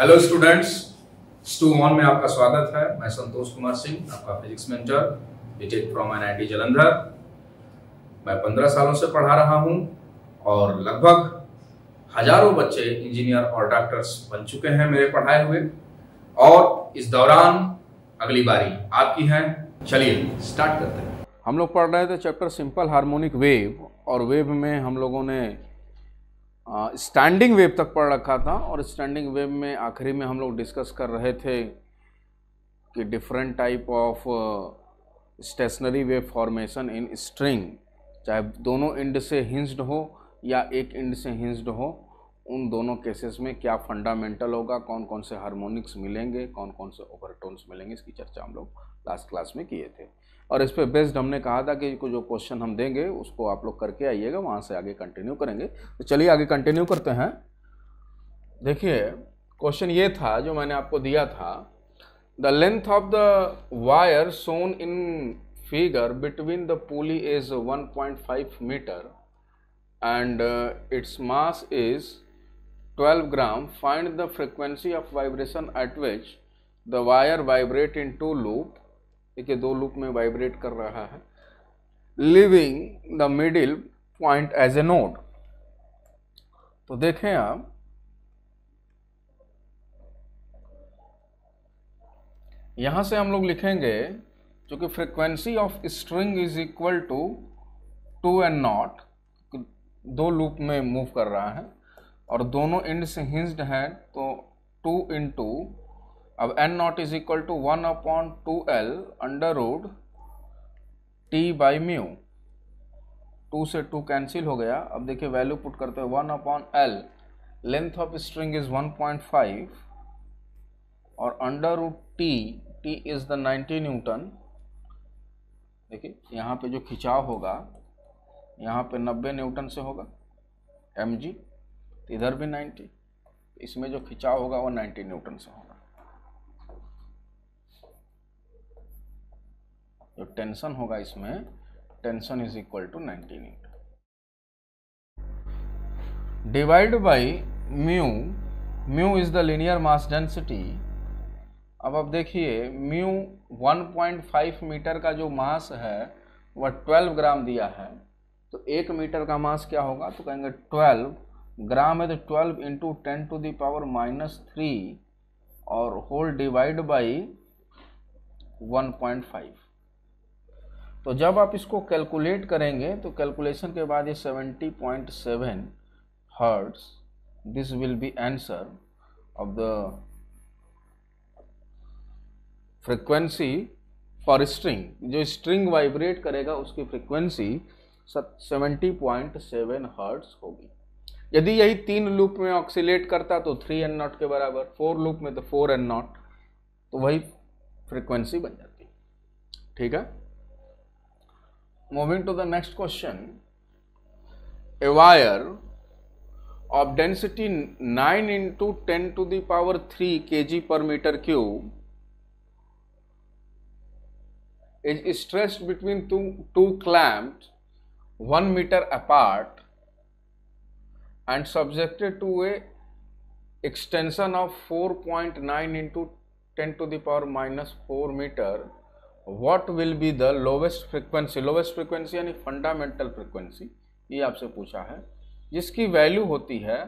Hello students stew on में आपका स्वागत है मैं संतोष कुमार सिंह आपका physics mentor BTech from NIT Jalandhar मैं पंद्रह सालों से पढ़ा रहा हूं और लगभग हजारों बच्चे इंजीनियर और डॉक्टर्स बन चुके हैं मेरे पढ़ाए हुए और इस दौरान अगली बारी आपकी है चलिए स्टार्ट करते हैं हम लोग पढ़ रहे थे चैप्टर सिंपल हार्मोनिक वेव और वेव में हम लोगों ने स्टैंडिंग वेव तक पढ़ रखा था और स्टैंडिंग वेव में आखिरी में हम लोग डिस्कस कर रहे थे कि different type of stationary wave formation in string चाहे दोनों इंड से हिंस्ड हो या एक इंड से हिंस्ड हो उन दोनों केसेस में क्या फंडामेंटल होगा कौन कौन से हार्मोनिक्स मिलेंगे कौन कौन से ओवरटोन्स मिलेंगे इसकी चर्चा हम लोग लास्ट क्लास में किए थे और इस पर बेस्ड हमने कहा था कि जो क्वेश्चन हम देंगे उसको आप लोग करके आइएगा वहाँ से आगे कंटिन्यू करेंगे तो चलिए आगे कंटिन्यू करते हैं देखिए क्वेश्चन ये था जो मैंने आपको दिया था the length of the wire shown in figure between the pulley is 1.5 metre and its mass is 12 gram find the frequency of vibration at which the wire vibrate in two loop देखिए दो loop में vibrate कर रहा है leaving the middle point as a node तो देखें आप यहां से हम लोग लिखेंगे जो कि of string is equal to two and naught दो लूप में मूव कर रहा है और दोनों एंड से हिंस्ड है तो टू इन टू अब N naught is equal to one upon two L under root T by mu two से टू कैंसिल हो गया अब देखिए वैल्यू पुट करते हैं one upon L length of string is one point five और under root T T is the ninety newton देखिए यहाँ पे जो खिंचाव होगा यहाँ पे नब्बे न्यूटन से होगा एम जी इधर भी नाइन्टी इसमें जो खिंचाव होगा वो नाइन्टी न्यूटन से होगा जो तो टेंशन होगा इसमें tension is equal to nineteen into divide by mu mu is the linear mass density अब आप देखिए म्यू 1.5 मीटर का जो मास है वह 12 ग्राम दिया है तो एक मीटर का मास क्या होगा तो कहेंगे 12 ग्राम है तो 12 into ten to the power minus three और होल डिवाइड बाई 1.5 तो जब आप इसको कैलकुलेट करेंगे तो कैलकुलेशन के बाद ये 70.7 point seven hertz this will be answer of the frequency for string जो स्ट्रिंग वाइब्रेट करेगा उसकी फ्रिक्वेंसी 70.7 हर्ट्स होगी यदि यही तीन लूप में ऑक्सीलेट करता तो थ्री एन नॉट के बराबर फोर लूप में तो फोर एन नॉट तो वही फ्रिक्वेंसी बन जाती ठीक है Moving to the next question, a wire of density 9 into 10 to the power 3 kg per meter cube is stressed between two, two clamps 1 meter apart and subjected to a extension of 4.9 into 10 to the power minus 4 meter what will be the lowest frequency lowest frequency यानी fundamental frequency ये आपसे पूछा है जिसकी value होती है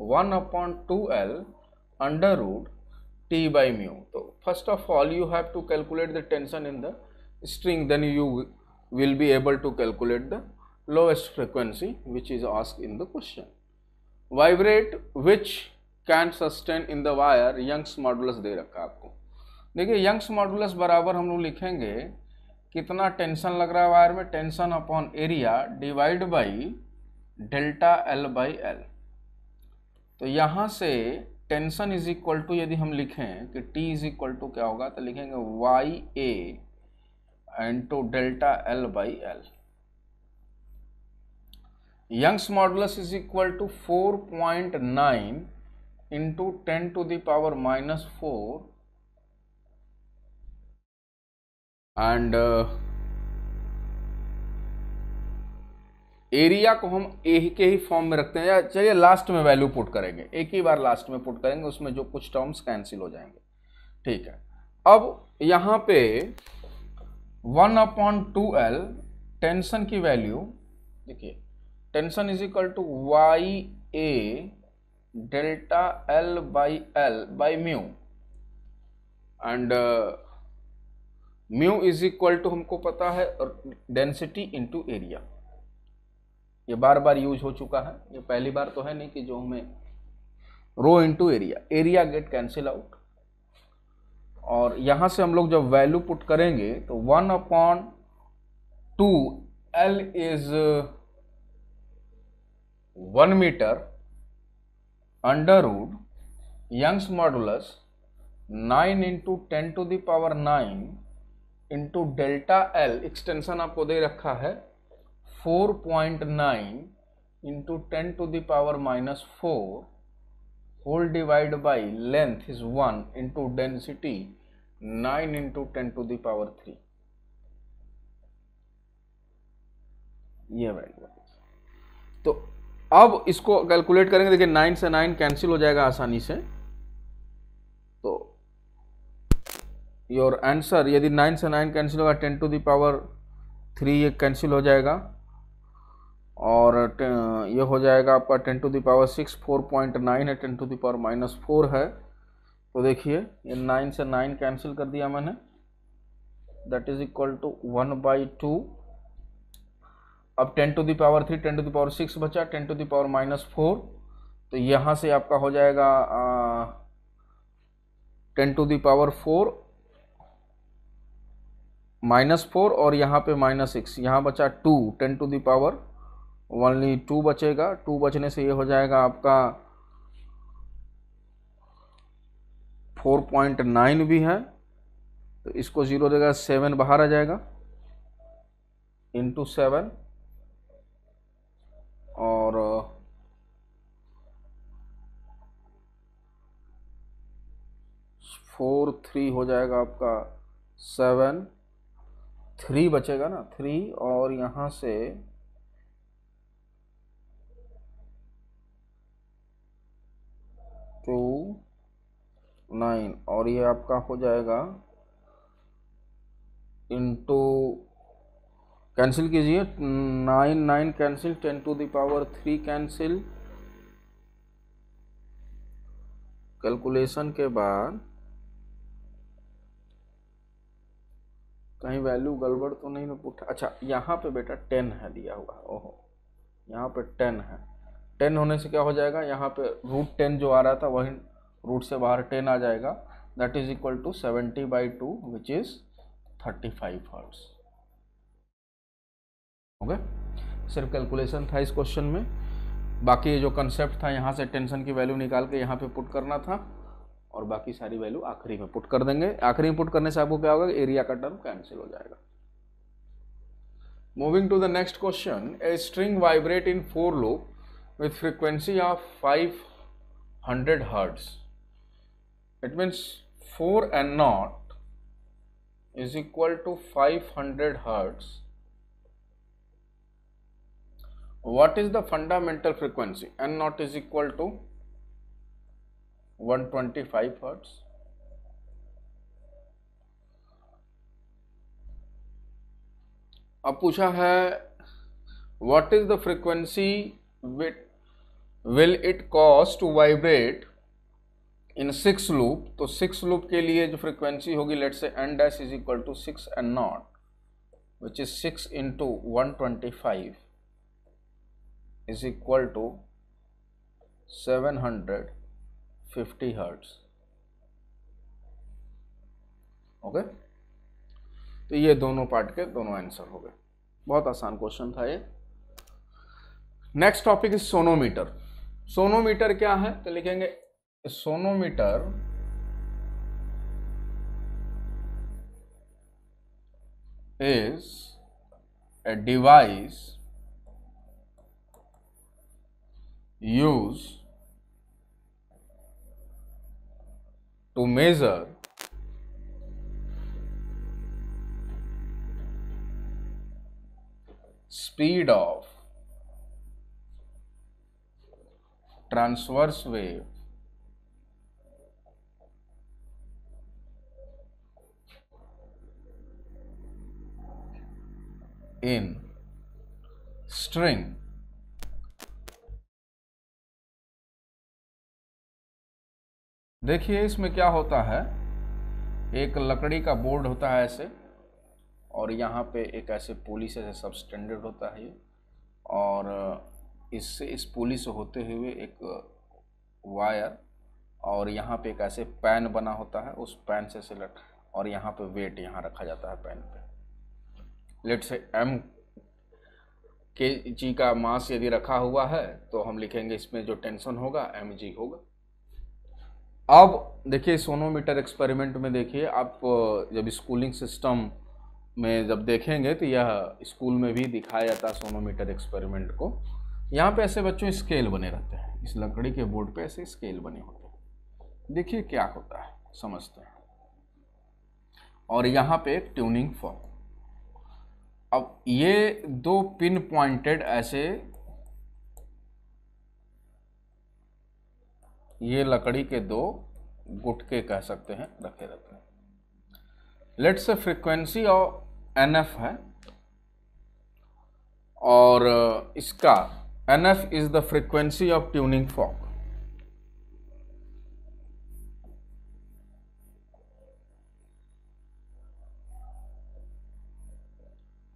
one upon two L under root T by mu तो first of all you have to calculate the tension in the string then you will be able to calculate the lowest frequency which is asked in the question vibrate which can sustain in the wire Young's models दे रखा आपको देखिए Young's modulus बराबर हम लोग लिखेंगे कितना tension लग रहा है वायर में tension upon area divide by delta L by L तो यहाँ से टेंशन इज इक्वल टू यदि हम लिखें कि टी इज इक्वल टू क्या होगा तो लिखेंगे Y A into delta L by L Young's modulus is equal to four point nine into ten to the power minus four and area uh, को हम ए के ही फॉर्म में रखते हैं या चलिए लास्ट में वैल्यू पुट करेंगे एक ही बार लास्ट में पुट करेंगे उसमें जो कुछ टर्म्स कैंसिल हो जाएंगे ठीक है अब यहाँ पे one upon two L tension की वैल्यू देखिए tension is equal to Y A delta L by L by mu and mu is equal to हमको पता है और डेंसिटी इंटू एरिया ये बार बार यूज हो चुका है ये पहली बार तो है नहीं कि जो हमें rho into area area get cancel out और यहाँ से हम लोग जब वैल्यू पुट करेंगे तो one upon two L is one metre under root Young's modulus nine into ten to the power nine into delta L extension आपको दे रखा है 4.9 point nine into ten to the power minus four whole divide by length is one into density nine into ten to the power three ये value तो अब इसको calculate करेंगे देखिए नाइन से नाइन कैंसिल हो जाएगा आसानी से तो योर आंसर यदि नाइन से नाइन कैंसिल होगा टेन टू दावर थ्री ये कैंसिल हो जाएगा और ये हो जाएगा आपका ten to the power six four point nine है ten to power minus four है तो देखिए ये नाइन से नाइन कैंसिल कर दिया मैंने that is equal to one by two अब ten to the power three ten to the power six बचा ten to power minus four तो यहाँ से आपका हो जाएगा ten to power four minus four और यहाँ पे माइनस सिक्स यहाँ बचा two ten to the power only two बचेगा टू बचने से ये हो जाएगा आपका फोर पॉइंट नाइन भी है तो इसको ज़ीरो देगा सेवन बाहर आ जाएगा इंटू सेवन और फोर थ्री हो जाएगा आपका सेवन थ्री बचेगा ना थ्री और यहां से टू नाइन और ये आपका हो जाएगा इंटू कैंसिल कीजिए nine nine cancel ten to the power three cancel calculation के बाद कहीं वैल्यू गड़बड़ तो नहीं ना पूछा अच्छा यहाँ पे बेटा टेन है दिया हुआ ओहो यहाँ पे टेन है टेन होने से क्या हो जाएगा यहाँ पे रूट टेन जो आ रहा था वही रूट से बाहर टेन आ जाएगा that is equal to seventy by two which is thirty five hertz okay सिर्फ कैलकुलेशन था इस क्वेश्चन में बाकी ये जो कंसेप्ट था यहाँ से टेंशन की वैल्यू निकाल के यहाँ पे पुट करना था और बाकी सारी वैल्यू आखिरी में पुट कर देंगे आखिरी में पुट करने से आपको क्या होगा एरिया का टर्म कैंसिल हो जाएगा moving to the next question a string vibrate in four loop with frequency of five hundred hertz it means four and naught is equal to five hundred hertz what is the fundamental frequency N naught is equal to 125 hertz अब पूछा है what is the frequency with will it cost to vibrate in six loop तो six loop के लिए जो frequency होगी let से N dash is equal to six and naught which is six into one twenty five is equal to seven hundred 50 hertz okay तो ये दोनों part के दोनों आंसर हो गए बहुत आसान क्वेश्चन था ये next topic is sonometer sonometer क्या है तो लिखेंगे sonometer is a device used to measure speed of transverse wave in string देखिए इसमें क्या होता है एक लकड़ी का बोर्ड होता है ऐसे और यहाँ पे एक ऐसे पोली से ऐसे सब स्टैंडर्ड होता है ये और इससे इस पोली से होते हुए एक वायर और यहाँ पे एक ऐसे पैन बना होता है उस पैन से सिलेक्ट और यहाँ पे वेट यहाँ रखा जाता है पैन पे लेट से एम के जी का मास यदि रखा हुआ है तो हम लिखेंगे इसमें जो टेंशन होगा एम जी होगा अब देखिए सोनोमीटर एक्सपेरिमेंट में देखिए आप जब स्कूलिंग सिस्टम में जब देखेंगे तो यह स्कूल में भी दिखाया जाता है सोनोमीटर एक्सपेरिमेंट को यहाँ पे ऐसे बच्चों स्केल बने रहते हैं इस लकड़ी के बोर्ड पे ऐसे स्केल बने होते हैं देखिए क्या होता है समझते हैं और यहाँ पे एक ट्यूनिंग फॉर्म अब ये दो पिन पॉइंटेड ऐसे ये लकड़ी के दो गुटके कह सकते हैं रखे रहते हैं लेट से फ्रिक्वेंसी ऑफ एन एफ है और uh, इसका N F is the frequency of tuning fork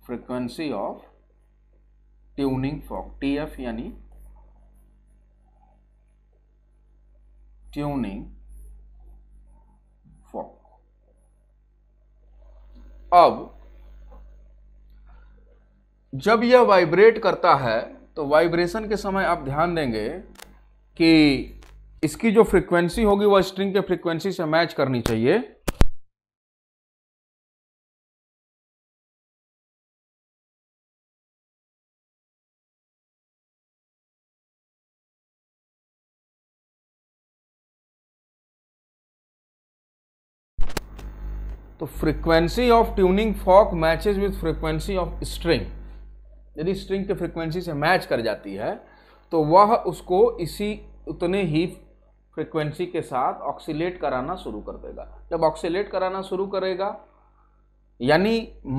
frequency of tuning fork T F यानी ट्यूनिंग फॉर्म अब जब यह वाइब्रेट करता है तो वाइब्रेशन के समय आप ध्यान देंगे कि इसकी जो फ्रीक्वेंसी होगी वह स्ट्रिंग के फ्रीक्वेंसी से मैच करनी चाहिए तो frequency of tuning fork matches with frequency of string यदि स्ट्रिंग के फ्रीक्वेंसी से मैच कर जाती है तो वह उसको इसी उतने ही फ्रीक्वेंसी के साथ ऑक्सीलेट कराना शुरू कर देगा जब ऑक्सीलेट कराना शुरू करेगा यानी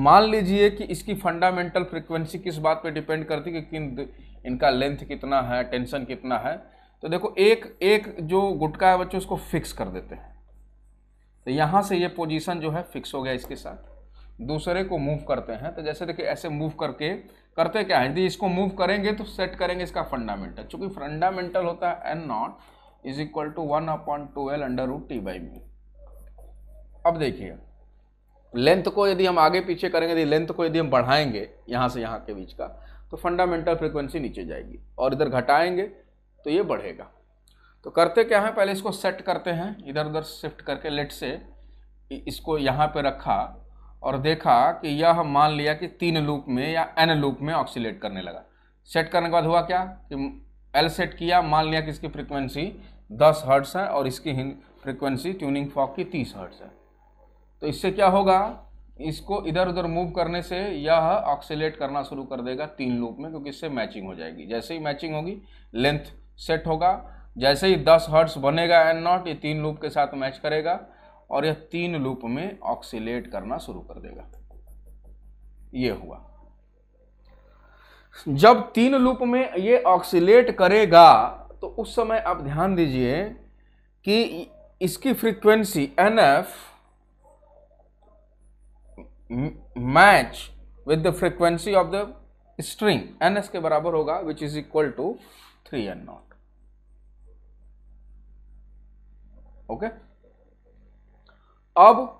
मान लीजिए कि इसकी फंडामेंटल फ्रीक्वेंसी किस बात पे डिपेंड करती है कि किन इनका लेंथ कितना है टेंशन कितना है तो देखो एक एक जो गुटका है बच्चों उसको फिक्स कर देते हैं तो यहाँ से ये पोजीशन जो है फिक्स हो गया इसके साथ दूसरे को मूव करते हैं तो जैसे देखिए ऐसे मूव करके करते क्या है यदि इसको मूव करेंगे तो सेट करेंगे इसका फंडामेंटल चूंकि फंडामेंटल होता है N naught is equal to one upon two L under root T by mu अब देखिए लेंथ को यदि हम आगे पीछे करेंगे यदि लेंथ को यदि हम बढ़ाएंगे यहाँ से यहाँ के बीच का तो फंडामेंटल फ्रिक्वेंसी नीचे जाएगी और इधर घटाएंगे तो ये बढ़ेगा तो करते क्या है पहले इसको सेट करते हैं इधर उधर शिफ्ट करके लेट से इसको यहाँ पे रखा और देखा कि यह हम मान लिया कि तीन लूप में या एन लूप में ऑक्सीलेट करने लगा सेट करने के बाद हुआ क्या कि एल सेट किया मान लिया कि इसकी फ्रिक्वेंसी दस हर्ट्स है और इसकी फ्रिक्वेंसी ट्यूनिंग फॉक की तीस हर्ट्स है तो इससे क्या होगा इसको इधर उधर मूव करने से यह ऑक्सीलेट करना शुरू कर देगा तीन लूप में क्योंकि इससे मैचिंग हो जाएगी जैसे ही मैचिंग होगी लेंथ सेट होगा जैसे ही दस हर्ट्स बनेगा एन नॉट ये तीन लूप के साथ मैच करेगा और यह तीन लूप में ऑक्सीलेट करना शुरू कर देगा ये हुआ जब तीन लूप में ये ऑक्सीलेट करेगा तो उस समय आप ध्यान दीजिए कि इसकी frequency N F match with the frequency of the string N S के बराबर होगा which is equal to three N naught okay अब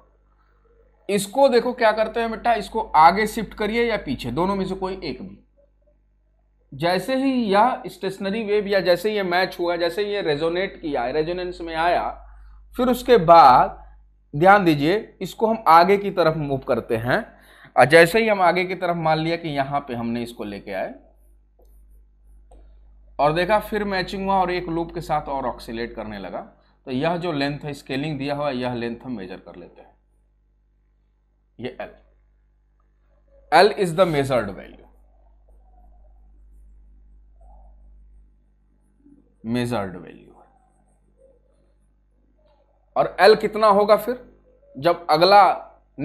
इसको देखो क्या करते हैं बेटा इसको आगे शिफ्ट करिए या पीछे दोनों में से कोई एक भी जैसे ही यह स्टेशनरी वेव या जैसे ये मैच हुआ जैसे ये रेजोनेट किया रेजोनेंस में आया फिर उसके बाद ध्यान दीजिए इसको हम आगे की तरफ मूव करते हैं और जैसे ही हम आगे की तरफ मान लिया कि यहां पे हमने इसको लेके आए और देखा फिर मैचिंग हुआ और एक लूप के साथ और ऑक्सीलेट करने लगा तो यह जो लेंथ है स्केलिंग दिया हुआ यह लेंथ हम मेजर कर लेते हैं ये L L is the measured value measured value और एल कितना होगा फिर जब अगला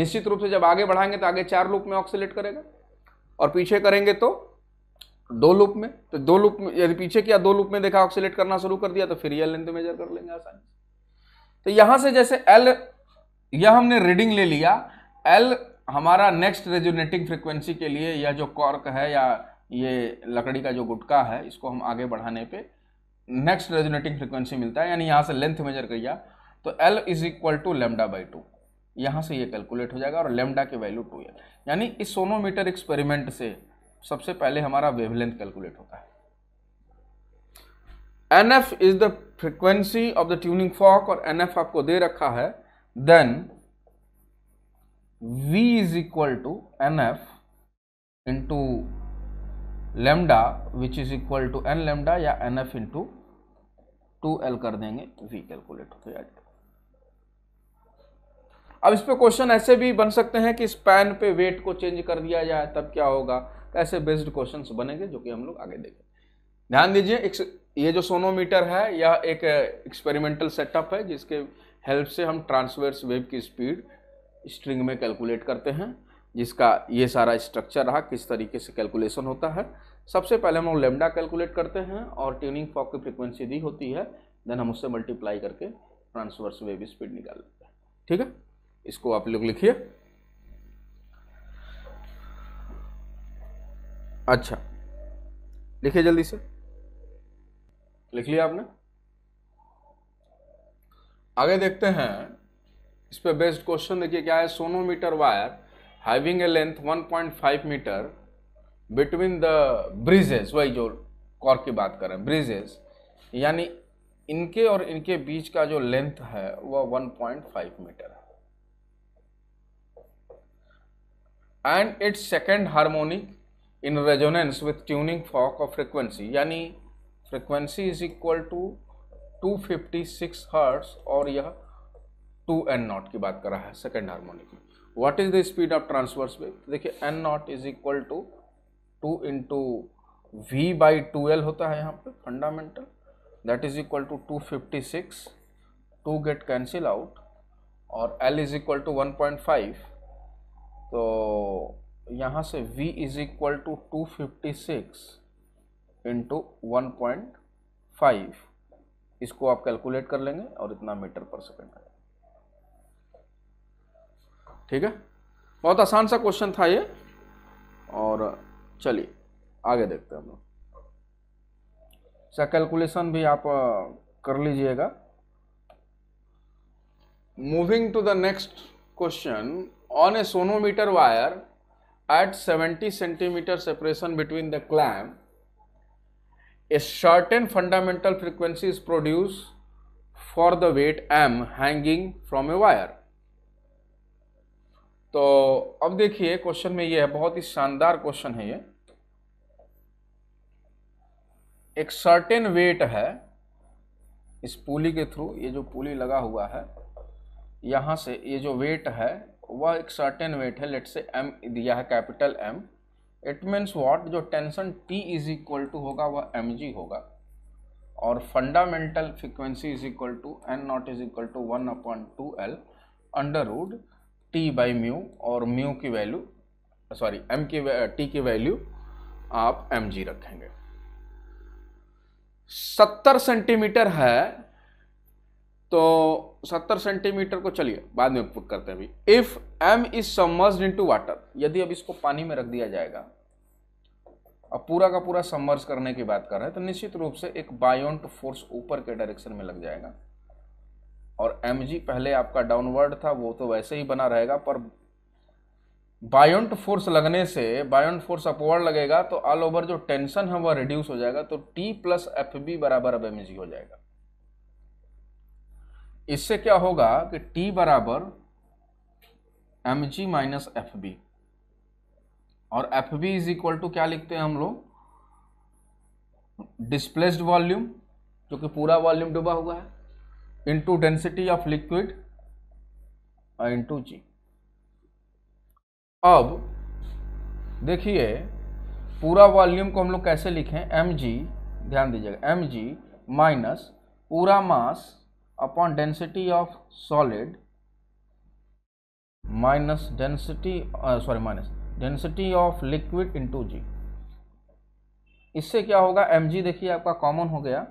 निश्चित रूप से जब आगे बढ़ाएंगे तो आगे चार लूप में ऑक्सीलेट करेगा और पीछे करेंगे तो दो लूप में तो दो लूप में यदि पीछे किया दो लूप में देखा ऑक्सीलेट करना शुरू कर दिया तो फिर यह लेंथ मेजर कर लेंगे आसानी से तो यहाँ से जैसे एल यह हमने रीडिंग ले लिया एल हमारा नेक्स्ट रेजुनेटिंग फ्रिक्वेंसी के लिए यह जो कॉर्क है या ये लकड़ी का जो गुटका है इसको हम आगे बढ़ाने पे नेक्स्ट रेजुनेटिंग फ्रिक्वेंसी मिलता है यानी यहाँ से लेंथ मेजर किया तो L is equal to lambda by two यहाँ से ये कैलकुलेट हो जाएगा और लेमडा की वैल्यू टू एल यानी इस सोनोमीटर एक्सपेरिमेंट से सबसे पहले हमारा वेवलेंथ कैलकुलेट होता है N F is the frequency of the tuning fork और एन एफ आपको दे रखा है then V is equal to N F into lambda which is equal to N lambda या N F into two L कर देंगे we calculate होते गया अब इस पर क्वेश्चन ऐसे भी बन सकते हैं कि स्पैन पे वेट को चेंज कर दिया जाए तब क्या होगा ऐसे बेस्ड क्वेश्चंस बनेंगे जो कि हम लोग आगे देखेंगे ध्यान दीजिए ये जो सोनोमीटर है यह एक एक्सपेरिमेंटल सेटअप है जिसके हेल्प से हम ट्रांसवर्स वेव की स्पीड स्ट्रिंग में कैलकुलेट करते हैं जिसका ये सारा स्ट्रक्चर रहा किस तरीके से कैलकुलेशन होता है सबसे पहले हम लोग लेमडा कैलकुलेट करते हैं और ट्यूनिंग फॉक की फ्रिक्वेंसी दी होती है देन हम उससे मल्टीप्लाई करके ट्रांसवर्स वेव स्पीड निकाल लेते हैं ठीक है इसको आप लोग लिखिए अच्छा लिखिए जल्दी से लिख लिया आपने आगे देखते हैं इस पर बेस्ड क्वेश्चन देखिए क्या है sonometer wire having a length 1.5 metre between the bridges वही जो कॉर्क की बात करें ब्रिजेस यानी इनके और इनके बीच का जो लेंथ है वह 1.5 मीटर है and its second harmonic in resonance with tuning fork of frequency यानी frequency is equal to 256 hertz और यह टू एन नॉट की बात कर रहा है सेकेंड हारमोनिक में what is the speed of transverse wave देखिए N naught is equal to two into V by two L होता है यहाँ पे fundamental that is equal to two fifty six two get cancel out और L is equal to one point five तो यहाँ से V is equal to two fifty six into one point five इसको आप कैलकुलेट कर लेंगे और इतना मीटर पर सेकेंड आएगा ठीक है बहुत आसान सा क्वेश्चन था ये और चलिए आगे देखते हैं हम लोग सर कैलकुलेशन भी आप कर लीजिएगा moving to the next question on a sonometer wire at 70 centimetre separation between the clamp a certain fundamental frequency is produce for the weight M hanging from a wire तो अब देखिए question में ये है बहुत ही शानदार क्वेश्चन है ये एक सर्टेन वेट है इस पुली के थ्रू ये जो पुली लगा हुआ है यहाँ से ये जो वेट है वह एक सर्टेन वेट है लेट से एम दिया है capital M it means what जो tension T is equal to होगा वह एम जी होगा और fundamental frequency is equal to N naught is equal to one upon two L under root T by mu और mu की value sorry M की T की value आप M G रखेंगे सत्तर सेंटीमीटर है तो 70 सेंटीमीटर को चलिए बाद में पुट करते हैं अभी if M is submerged into water यदि अब इसको पानी में रख दिया जाएगा अब पूरा का पूरा सबमर्ज करने की बात कर रहे हैं तो निश्चित रूप से एक बायोन्ट फोर्स ऊपर के डायरेक्शन में लग जाएगा और एम पहले आपका डाउनवर्ड था वो तो वैसे ही बना रहेगा पर बायोन्ट फोर्स लगने से बायोन्ट फोर्स अपवर्ड लगेगा तो ऑल ओवर जो टेंशन है वह रिड्यूस हो जाएगा तो टी प्लस एफ बी बराबर अब एम हो जाएगा इससे क्या होगा कि T बराबर M G minus F B और F B is equal to क्या लिखते हैं हम लोग डिस्प्लेस्ड वॉल्यूम जो कि पूरा वॉल्यूम डूबा हुआ है इनटू डेंसिटी ऑफ लिक्विड और इनटू जी अब देखिए पूरा वॉल्यूम को हम लोग कैसे लिखें एम जी ध्यान दीजिएगा एम जी माइनस पूरा मास upon density of solid minus density uh, sorry minus density of liquid into g इससे क्या होगा एम जी देखिए आपका कॉमन हो गया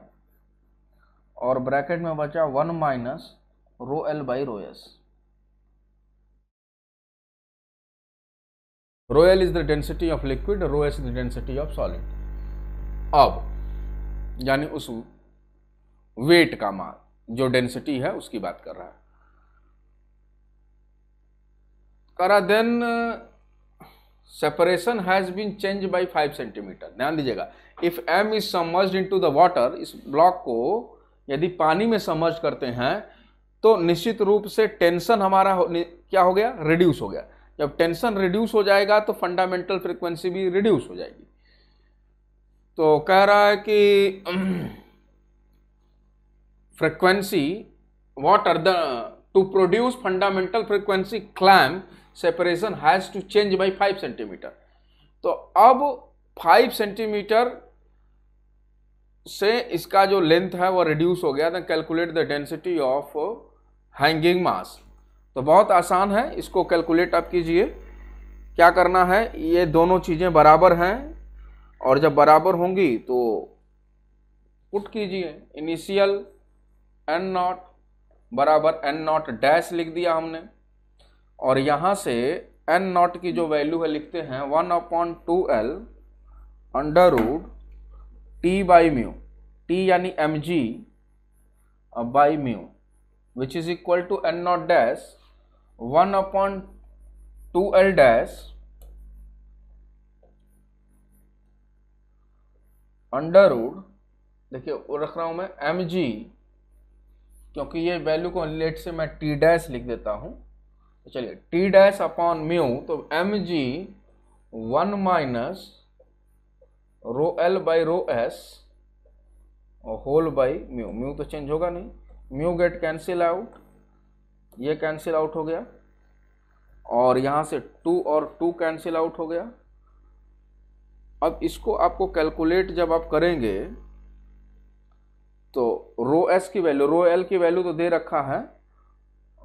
और ब्रैकेट में बचा one minus rho L by rho S rho L is the density of liquid rho S is the density of solid अब यानी उस वेट का मान जो डेंसिटी है उसकी बात कर रहा है करा then separation has been change by five centimetre ध्यान दीजिएगा if M is submerge into the water इस ब्लॉक को यदि पानी में समर्ज करते हैं तो निश्चित रूप से टेंशन हमारा हो, क्या हो गया रिड्यूस हो गया जब टेंशन रिड्यूस हो जाएगा तो फंडामेंटल फ्रिक्वेंसी भी रिड्यूस हो जाएगी तो कह रहा है कि frequency, what are the, to produce fundamental frequency clamp separation has to change by 5 cm तो अब 5 सेंटीमीटर से इसका जो लेंथ है वो रिड्यूस हो गया था calculate the density of hanging mass तो बहुत आसान है इसको कैलकुलेट आप कीजिए क्या करना है ये दोनों चीज़ें बराबर हैं और जब बराबर होंगी तो पुट कीजिए इनिशियल एन नॉट बराबर एन नॉट डैश लिख दिया हमने और यहाँ से एन नॉट की जो वैल्यू है लिखते हैं one upon two L under root T by mu T यानी M G by mu which is equal to N naught dash one upon two L dash under root देखिए रख रहा हूँ मैं एम जी क्योंकि ये वैल्यू को late से मैं टी डैश लिख देता हूँ तो चलिए टी डैश अपॉन म्यू तो M G one minus rho L by rho S और होल बाई म्यू म्यू तो चेंज होगा नहीं म्यू गेट कैंसिल आउट ये कैंसिल आउट हो गया और यहाँ से टू और टू कैंसिल आउट हो गया अब इसको आपको कैलकुलेट जब आप करेंगे तो रो एस की वैल्यू रो एल की वैल्यू तो दे रखा है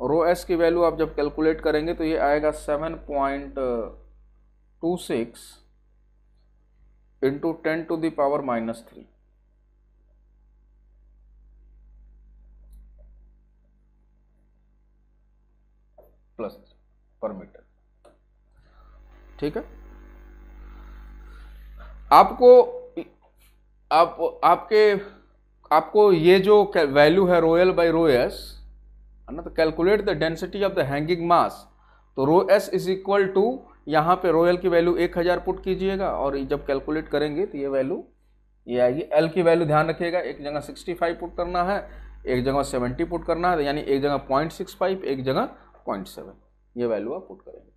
रो एस की वैल्यू आप जब कैलकुलेट करेंगे तो ये आएगा seven point two six into ten to the power minus three plus per metre ठीक है आपको आप आपके आपको ये जो वैल्यू है rho L by rho S है ना तो calculate the density of the hanging mass तो rho S is equal to यहाँ पे रो एल की वैल्यू एक हज़ार पुट कीजिएगा और जब कैलकुलेट करेंगे तो ये वैल्यू ये आएगी एल की वैल्यू ध्यान रखिएगा एक जगह सिक्सटी फाइव पुट करना है एक जगह सेवेंटी पुट करना है यानी एक जगह पॉइंट सिक्स फाइव एक जगह पॉइंट सेवन ये वैल्यू आप पुट करेंगे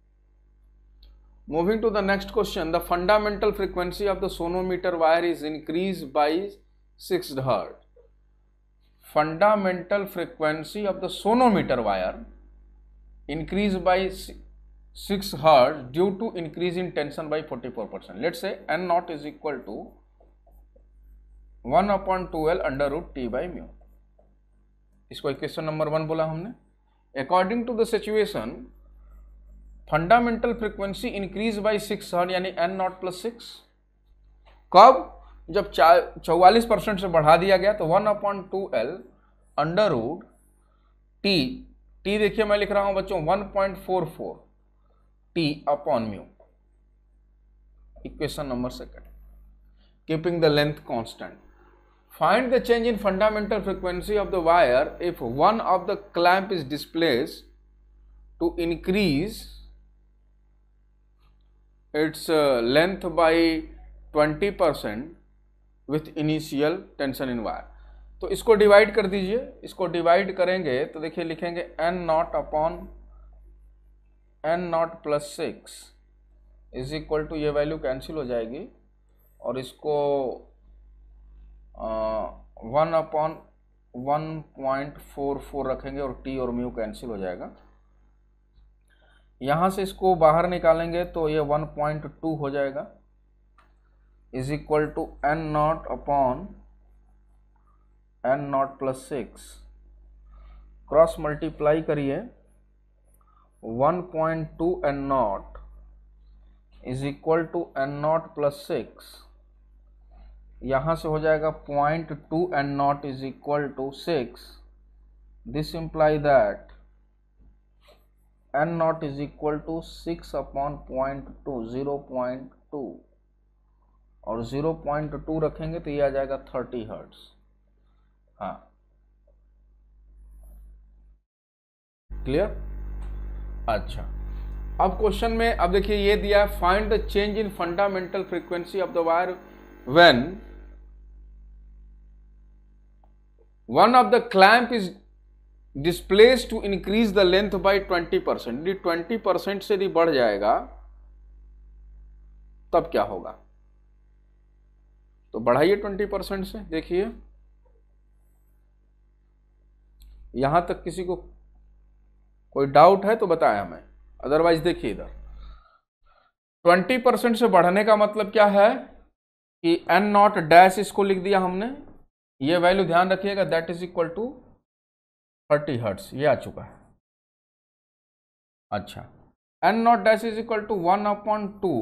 moving to the next question the fundamental frequency of the sonometer wire is increase by six hertz fundamental frequency of the sonometer wire increase by 6 hertz due to increase in tension by 44 percent. Let us say n naught is equal to 1 upon 2L under root T by mu. इसको equation number one बोला हमने according to the situation fundamental frequency increase by six hertz यानी N naught plus six कब जब चौवालीस percent से बढ़ा दिया गया तो one upon two L under root T T देखिए मैं लिख रहा हूं बच्चों one point four four T upon mu equation number second keeping the length constant find the change in fundamental frequency of the wire if one of the clamp is displace to increase its length by twenty percent with initial tension in wire तो इसको divide कर दीजिए इसको divide करेंगे तो देखिए लिखेंगे N naught upon N naught plus six is equal to ये वैल्यू कैंसिल हो जाएगी और इसको one upon one point four four रखेंगे और टी और म्यू कैंसिल हो जाएगा यहाँ से इसको बाहर निकालेंगे तो ये वन पॉइंट टू हो जाएगा is equal to N naught upon N naught plus six cross multiply करिए one point two N naught is equal to N naught plus six यहाँ से हो जाएगा point two N naught is equal to six this imply that N naught is equal to six upon point two zero point two और zero point two रखेंगे तो ये आ जाएगा thirty hertz हाँ क्लियर अच्छा अब क्वेश्चन में अब देखिए ये दिया है find the change in fundamental frequency of the wire when one of the clamp is displace to increase the length by twenty percent यदि ट्वेंटी परसेंट से यदि बढ़ जाएगा तब क्या होगा तो बढ़ाइए ट्वेंटी परसेंट से देखिए यहाँ तक किसी को कोई डाउट है तो बताया हमें अदरवाइज देखिए इधर ट्वेंटी परसेंट से बढ़ने का मतलब क्या है कि एन नॉट डैश इसको लिख दिया हमने ये वैल्यू ध्यान रखिएगा that is equal to thirty hertz ये आ चुका है अच्छा N naught dash is equal to one upon two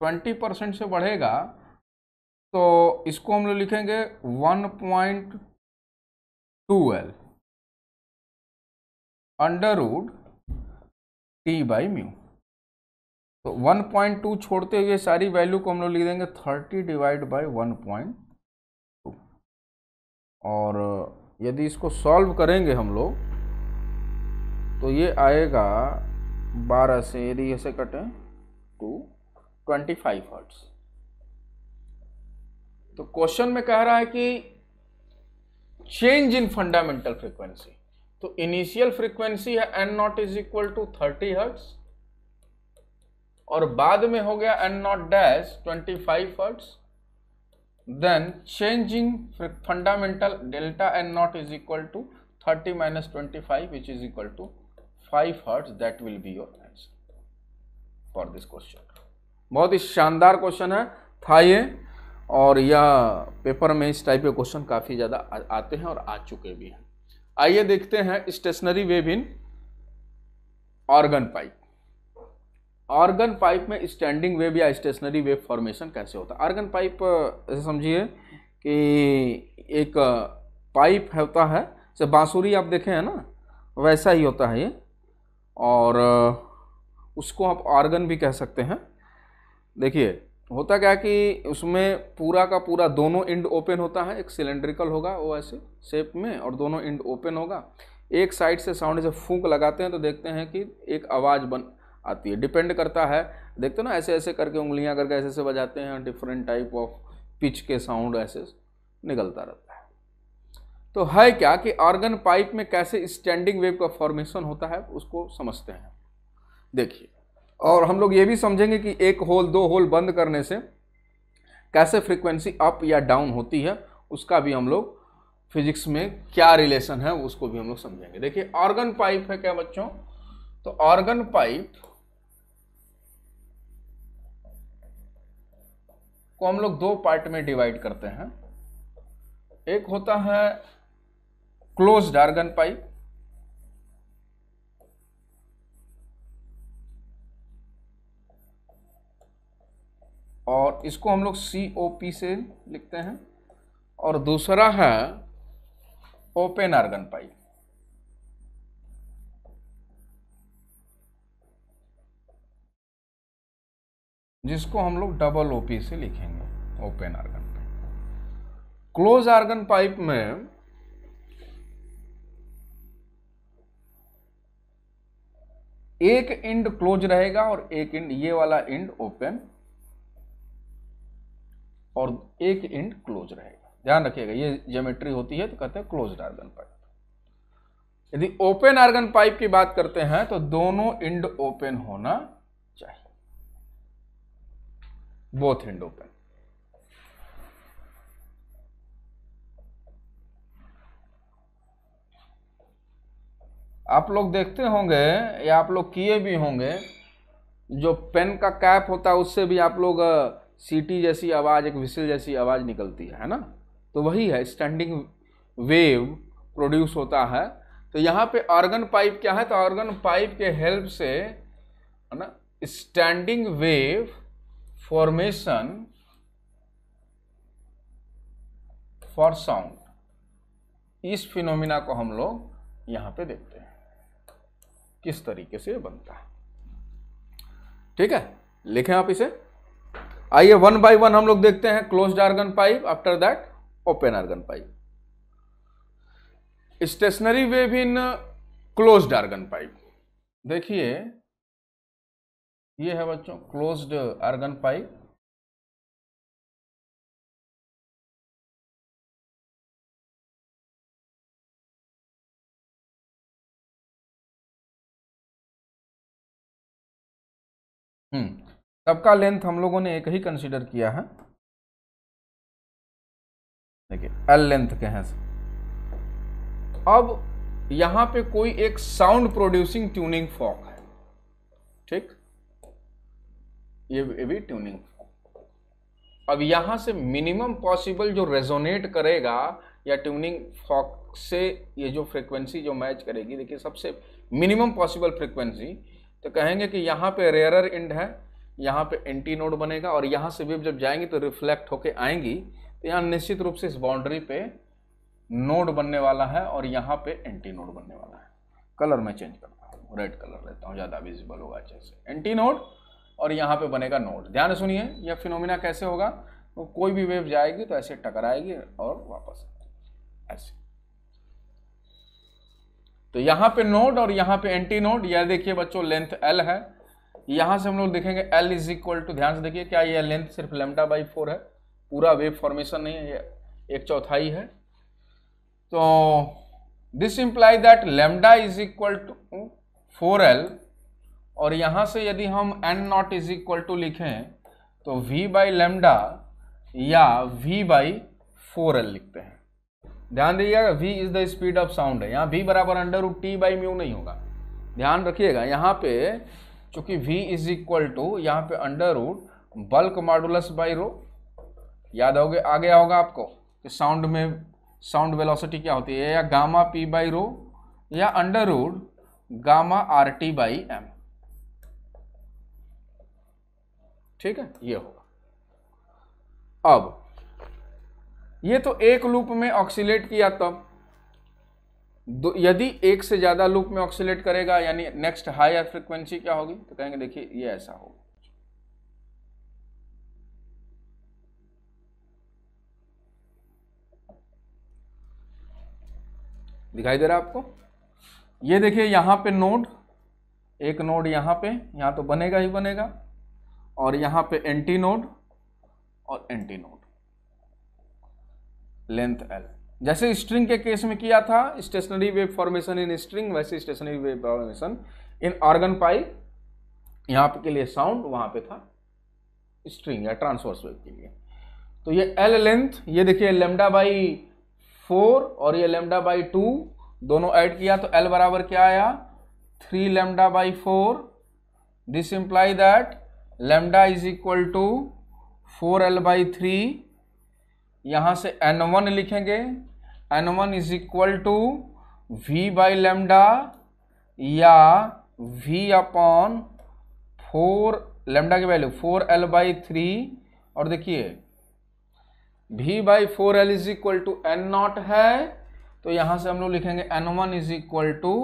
twenty percent से बढ़ेगा तो इसको हम लोग लिखेंगे one point two L under root T by mu तो वन पॉइंट टू छोड़ते हुए सारी वैल्यू को हम लोग लिख देंगे thirty divide by one point two और यदि इसको सॉल्व करेंगे हम लोग तो ये आएगा बारह से यदि ऐसे कटें टू ट्वेंटी फाइव हर्ट्स तो क्वेश्चन में कह रहा है कि चेंज इन फंडामेंटल फ्रीक्वेंसी तो इनिशियल फ्रीक्वेंसी है N naught is equal to thirty hertz और बाद में हो गया N naught dash twenty five hertz then change in fundamental delta N naught is equal to thirty minus twenty five which is equal to five hertz that will be your answer for this question बहुत ही शानदार question है था ये और यह paper में इस टाइप के क्वेश्चन काफ़ी ज़्यादा आते हैं और आ चुके भी हैं आइए देखते हैं stationary wave in organ pipe organ pipe में स्टैंडिंग वेव या स्टेशनरी वेव फॉर्मेशन कैसे होता है ऑर्गन पाइप ऐसे समझिए कि एक पाइप होता है जैसे बांसुरी आप देखे हैं ना वैसा ही होता है ये और उसको आप ऑर्गन भी कह सकते हैं देखिए होता क्या कि उसमें पूरा का पूरा दोनों इंड ओपन होता है एक सिलेंड्रिकल होगा वो ऐसे शेप में और दोनों इंड ओपन होगा एक साइड से साउंड जब फूंक लगाते हैं तो देखते हैं कि एक आवाज़ बन आती है डिपेंड करता है देखते ना ऐसे ऐसे करके उंगलियां करके ऐसे ऐसे बजाते हैं डिफरेंट टाइप ऑफ पिच के साउंड ऐसे निकलता रहता है तो है क्या कि ऑर्गन पाइप में कैसे स्टैंडिंग वेव का फॉर्मेशन होता है उसको समझते हैं देखिए और हम लोग ये भी समझेंगे कि एक होल दो होल बंद करने से कैसे फ्रीक्वेंसी अप या डाउन होती है उसका भी हम लोग फिजिक्स में क्या रिलेशन है उसको भी हम लोग समझेंगे देखिए ऑर्गन पाइप है क्या बच्चों तो ऑर्गन पाइप को हम लोग दो पार्ट में डिवाइड करते हैं एक होता है क्लोज्ड ऑर्गन पाइप और इसको हम लोग सी ओ पी से लिखते हैं और दूसरा है ओपेन आर्गन पाइप जिसको हम लोग डबल ओपी से लिखेंगे open organ pipe close organ pipe में एक इंड क्लोज रहेगा और एक इंड ये वाला इंड ओपन और एक एंड क्लोज रहेगा ध्यान रखिएगा ये ज्योमेट्री होती है तो कहते हैं क्लोज आर्गन पाइप यदि ओपन आर्गन पाइप की बात करते हैं तो दोनों इंड ओपन होना चाहिए बोथ एंड ओपन आप लोग देखते होंगे या आप लोग किए भी होंगे जो पेन का कैप होता है उससे भी आप लोग सीटी जैसी आवाज़ एक विसिल जैसी आवाज़ निकलती है है ना तो वही है स्टैंडिंग वेव प्रोड्यूस होता है तो यहाँ पे ऑर्गन पाइप क्या है तो ऑर्गन पाइप के हेल्प से है ना standing wave formation for sound इस फिनोमिना को हम लोग यहाँ पे देखते हैं किस तरीके से बनता है ठीक है लिखें आप इसे आइए वन बाय वन हम लोग देखते हैं close organ pipe after that open organ pipe stationary wave in close organ pipe देखिए ये है बच्चों क्लोज्ड आर्गन पाइप हम्म सबका लेंथ हम लोगों ने एक ही कंसिडर किया है देखिए एल लेंथ के हैं अब यहां पे कोई एक साउंड प्रोड्यूसिंग ट्यूनिंग फॉक है ठीक ये भी ट्यूनिंग अब यहां से मिनिमम पॉसिबल जो रेजोनेट करेगा या ट्यूनिंग फॉक से ये जो फ्रीक्वेंसी जो मैच करेगी देखिए सबसे मिनिमम पॉसिबल फ्रीक्वेंसी तो कहेंगे कि यहां पे रेयरर इंड है यहाँ पे एंटी नोड बनेगा और यहाँ से वेव जब जाएंगी तो रिफ्लेक्ट होके आएंगी तो यहाँ निश्चित रूप से इस बाउंड्री पे नोड बनने वाला है और यहाँ पे एंटी नोड बनने वाला है कलर मैं चेंज करता हूँ रेड कलर लेता हूँ ज़्यादा विजिबल होगा अच्छे से एंटी नोड और यहाँ पे बनेगा नोड ध्यान सुनिए यह फिनोमिना कैसे होगा तो कोई भी वेव जाएगी तो ऐसे टकराएगी और वापस ऐसे तो यहाँ पे नोड और यहाँ पे एंटी नोड यह देखिए बच्चों लेंथ एल है यहाँ से हम लोग देखेंगे एल इज इक्वल टू ध्यान से देखिए क्या ये लेंथ सिर्फ लेमडा बाई फोर है पूरा वेव फॉर्मेशन नहीं है एक चौथाई है तो this imply that lambda is equal to four L और यहाँ से यदि हम N naught is equal to लिखें तो वी बाई लेमडा या वी बाई फोर एल लिखते हैं ध्यान दीजिएगा V is the speed of sound है यहाँ वी बराबर अंडर उ टी बाई म्यू नहीं होगा ध्यान रखिएगा यहाँ पे चूँकि v इज इक्वल टू यहाँ पे under root bulk modulus by rho याद आओगे आ गया होगा आपको कि साउंड में साउंड वेलोसिटी क्या होती है या गामा पी बाई रो या under root gamma R T by M ठीक है ये होगा अब ये तो एक लूप में ऑक्सीलेट किया तब दो यदि एक से ज़्यादा लूप में ऑक्सीलेट करेगा यानी नेक्स्ट हायर फ्रिक्वेंसी क्या होगी तो कहेंगे देखिए ये ऐसा होगा दिखाई दे रहा है आपको ये देखिए यहां पे नोड एक नोड यहां पे यहां तो बनेगा ही बनेगा और यहां पे एंटी नोड और एंटी नोड लेंथ एल जैसे स्ट्रिंग के केस में किया था stationary wave formation in string वैसे stationary wave formation in organ pipe यहाँ के लिए साउंड वहाँ पे था स्ट्रिंग या ट्रांसवर्स वेव के लिए तो ये एल लेंथ ये देखिए लेमडा बाई फोर और ये लेमडा बाई टू दोनों ऐड किया तो एल बराबर क्या आया three lambda by four this imply that lambda is equal to four L by three यहाँ से एन वन लिखेंगे N one is equal to V by lambda या वी अपॉन फोर लेमडा की value four L by three और देखिए V by four L is equal to N naught है तो यहाँ से हम लोग लिखेंगे N one is equal to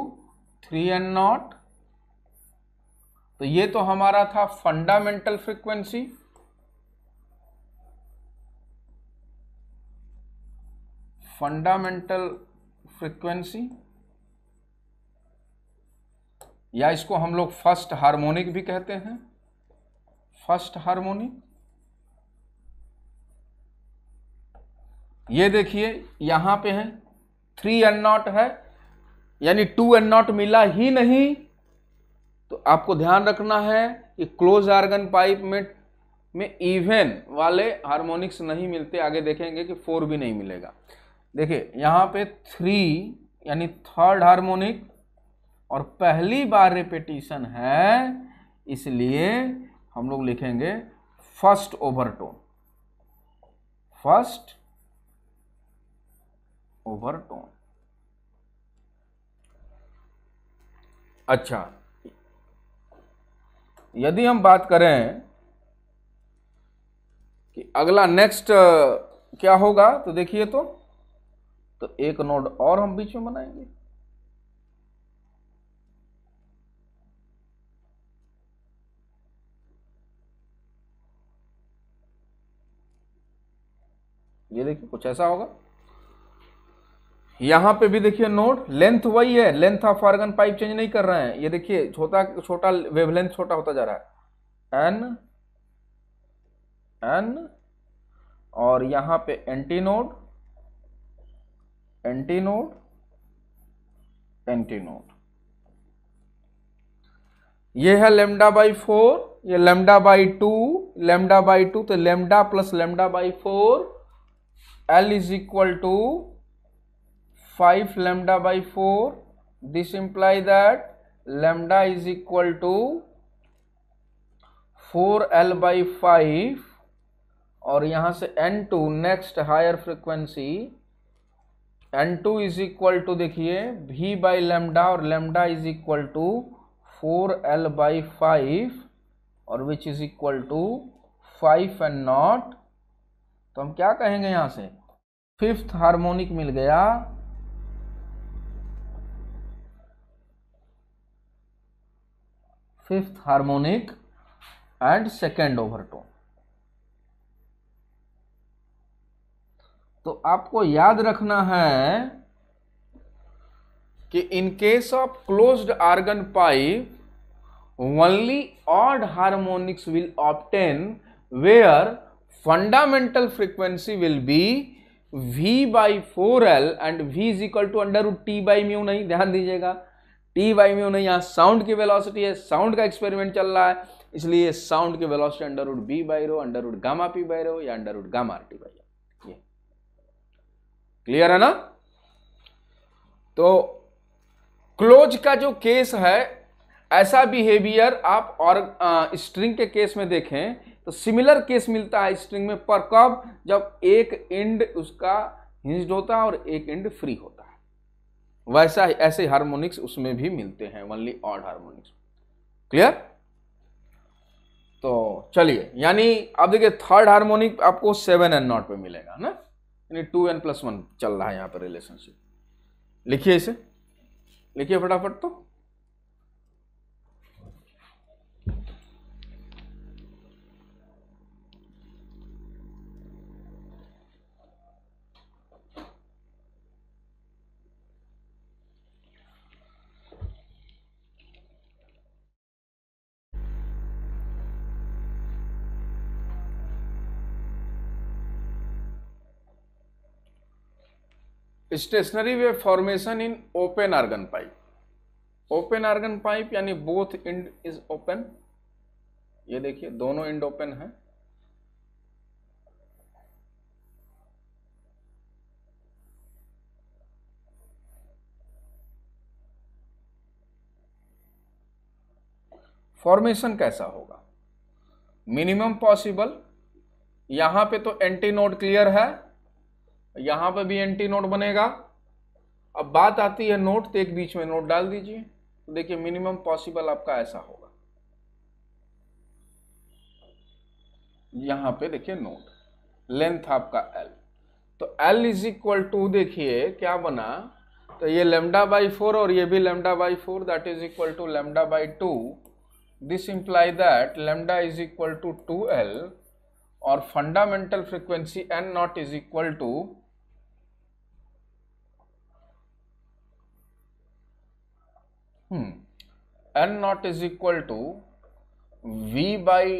three N naught तो ये तो हमारा था फंडामेंटल फ्रिक्वेंसी फंडामेंटल फ्रिक्वेंसी या इसको हम लोग फर्स्ट हार्मोनिक भी कहते हैं फर्स्ट हार्मोनिक ये देखिए यहां पे है थ्री एन नॉट है यानी टू एन नॉट मिला ही नहीं तो आपको ध्यान रखना है कि क्लोज आर्गन पाइप में में इवेन वाले हार्मोनिक्स नहीं मिलते आगे देखेंगे कि फोर भी नहीं मिलेगा देखिए यहाँ पे थ्री यानी थर्ड हार्मोनिक और पहली बार रिपीटिशन है इसलिए हम लोग लिखेंगे फर्स्ट ओवरटोन फर्स्ट ओवरटोन अच्छा यदि हम बात करें कि अगला नेक्स्ट क्या होगा तो देखिए तो तो एक नोड और हम बीच में बनाएंगे ये देखिए कुछ ऐसा होगा यहां पे भी देखिए नोड लेंथ वही है length of organ pipe change नहीं कर रहे हैं ये देखिए छोटा छोटा वेवलेंथ छोटा होता जा रहा है एन एन और यहां पे एंटी नोड एंटीनोड एंटीनोड ये है लेमडा बाई फोर ये lambda by two lambda by two तो lambda plus lambda by four L is equal to five lambda by four this imply that lambda is equal to four L by five और यहां से N two next higher frequency N two is equal to देखिए V by lambda और lambda is equal to four L by five और which is equal to five N naught तो हम क्या कहेंगे यहाँ से फिफ्थ हार्मोनिक मिल गया fifth harmonic and second overtone तो आपको याद रखना है कि in case of closed organ pipe only odd harmonics will obtain where fundamental frequency will be v four L and V is equal to under root T by mu नहीं ध्यान दीजिएगा t by mu नहीं यहाँ sound की velocity है sound का experiment चल रहा है इसलिए साउंड की velocity under root B by rho under root gamma P by rho या under root gamma R T by clear है ना तो क्लोज का जो केस है ऐसा बिहेवियर आप और स्ट्रिंग के केस में देखें तो सिमिलर केस मिलता है स्ट्रिंग में पर कब जब एक एंड उसका हिंज्ड होता है और एक एंड फ्री होता है वैसा ही ऐसे हार्मोनिक्स उसमें भी मिलते हैं ओनली ऑड हार्मोनिक्स क्लियर तो चलिए यानी अब देखिए थर्ड हार्मोनिक आपको सेवन एंड नॉट पे मिलेगा ना यानी टू एन प्लस वन चल रहा है यहाँ पर रिलेशनशिप लिखिए इसे लिखिए फटाफट तो stationary wave formation in open organ pipe open organ pipe यानी बोथ इंड इज ओपन ये देखिए दोनों इंड ओपन है फॉर्मेशन कैसा होगा मिनिमम पॉसिबल यहां पे तो एंटी नोड क्लियर है यहाँ पे भी एंटी नोट बनेगा अब बात आती है नोट तो एक बीच में नोट डाल दीजिए तो देखिए मिनिमम पॉसिबल आपका ऐसा होगा यहाँ पे देखिए नोट लेंथ आपका एल तो एल इज इक्वल टू देखिए क्या बना तो ये लेमडा बाई फोर और ये भी lambda by four that is equal to lambda by two this imply that lambda is equal to two L और fundamental frequency N naught is equal to N naught is equal to V by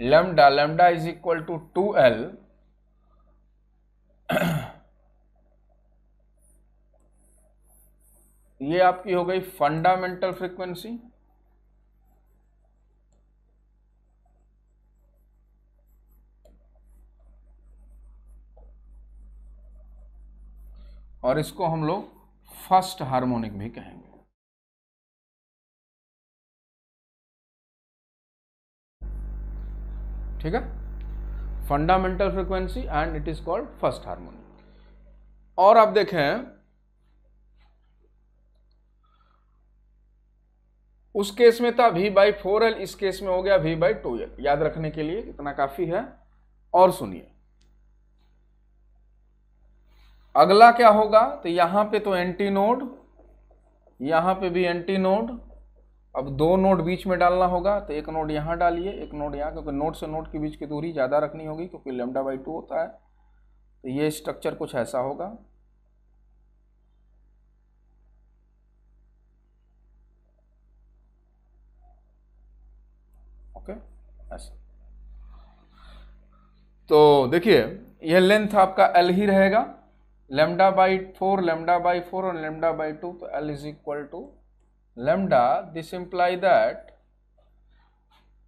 lambda lambda is equal to two L ये आपकी हो गई fundamental frequency और इसको हम लोग first harmonic भी कहेंगे ठीक है fundamental frequency and it is called first harmonic और आप देखें उस केस में था वी बाई फोर एल इस केस में हो गया वी बाई टू एल याद रखने के लिए इतना काफी है और सुनिए अगला क्या होगा तो यहां पे तो एंटी नोड यहां पे भी एंटी नोड अब दो नोट बीच में डालना होगा तो एक नोट यहाँ डालिए एक नोट यहाँ क्योंकि नोट से नोट के बीच की दूरी ज़्यादा रखनी होगी क्योंकि लेमडा बाई टू होता है तो ये स्ट्रक्चर कुछ ऐसा होगा ओके ऐसा तो देखिए यह लेंथ आपका एल ही रहेगा lambda by four lambda by four और लेमडा बाई टू तो L is equal to lambda, this imply that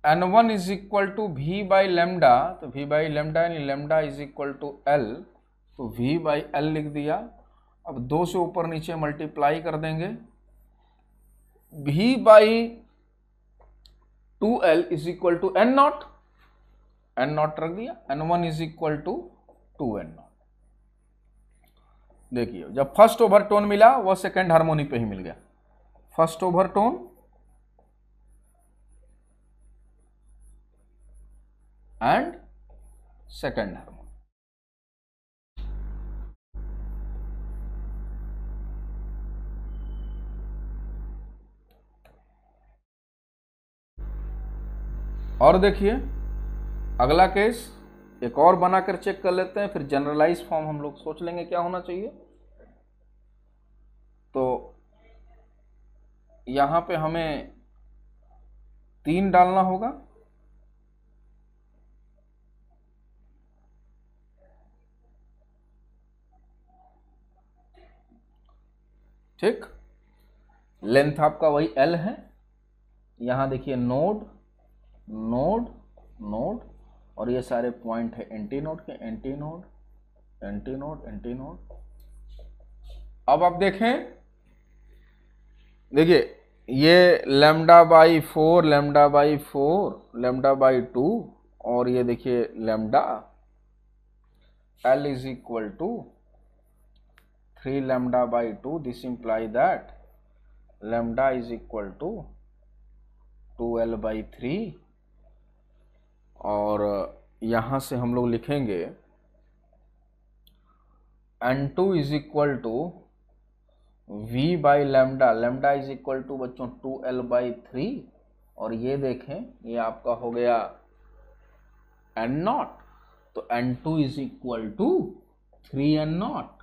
n1 is equal to v by lambda, तो v by lambda and lambda is equal to l, तो v by l लिख दिया अब दो से ऊपर नीचे मल्टीप्लाई कर देंगे v by 2l is equal to two N naught N naught रख दिया N one is equal to two देखिए जब फर्स्ट ओवर टोन मिला वह सेकंड हार्मोनिक पे ही मिल गया first overtone and second harmonic और देखिए अगला केस एक और बनाकर चेक कर लेते हैं फिर जनरलाइज फॉर्म हम लोग सोच लेंगे क्या होना चाहिए तो यहाँ पे हमें तीन डालना होगा ठीक लेंथ आपका वही एल है यहाँ देखिए नोड नोड नोड और ये सारे पॉइंट है एंटी नोड के antinode antinode antinode अब आप देखें देखिए ये lambda by four lambda by four lambda by two और ये देखिए lambda L is equal to three lambda by two this imply that lambda is equal to two L by three और यहाँ से हम लोग लिखेंगे N two is equal to v by lambda lambda is equal to बच्चों to L by three और ये देखें ये आपका हो गया एन नॉट तो N two is equal to three N naught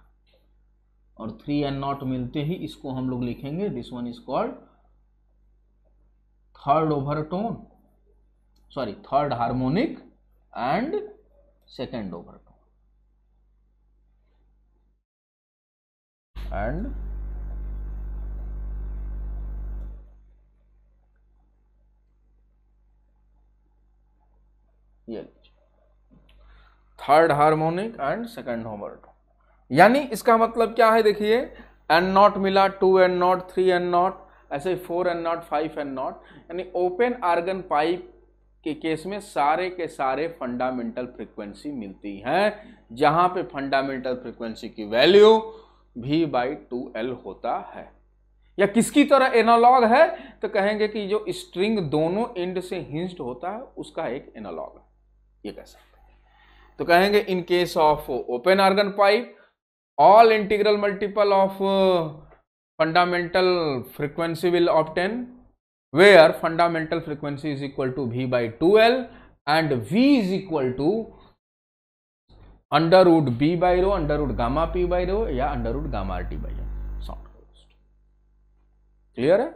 और थ्री एन नॉट मिलते ही इसको हम लोग लिखेंगे this one is called third overtone sorry third harmonic and second overtone and ये लीजिए थर्ड हार्मोनिक एंड सेकेंड होमवर्ड यानी इसका मतलब क्या है देखिए एन नॉट मिला two N naught three N naught ऐसे four N naught five N naught यानी ओपन आर्गन पाइप के केस में सारे के सारे फंडामेंटल फ्रिक्वेंसी मिलती हैं जहां पे फंडामेंटल फ्रिक्वेंसी की value V by two L होता है या किसकी तरह एनालॉग है तो कहेंगे कि जो स्ट्रिंग दोनों एंड से हिंस्ड होता है उसका एक एनालॉग है ये कह सकते हैं तो कहेंगे in case of open organ pipe all integral multiple of fundamental frequency will obtain where fundamental frequency is equal to V by two L and V is equal to under root B by rho under root gamma P by rho या under root gamma R T by sound clear है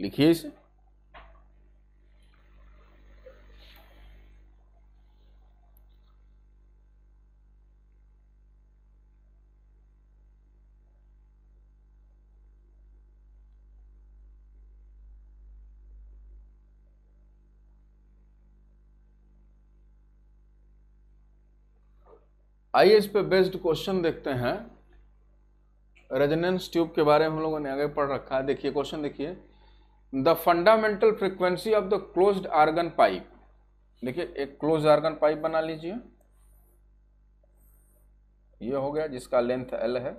लिखिए इसे आइए इस पे based question देखते हैं resonance tube के बारे में हम लोगों ने आगे पढ़ रखा है देखिए क्वेश्चन देखिए the fundamental frequency of the close organ pipe देखिए एक क्लोज आर्गन पाइप बना लीजिए ये हो गया जिसका लेंथ एल है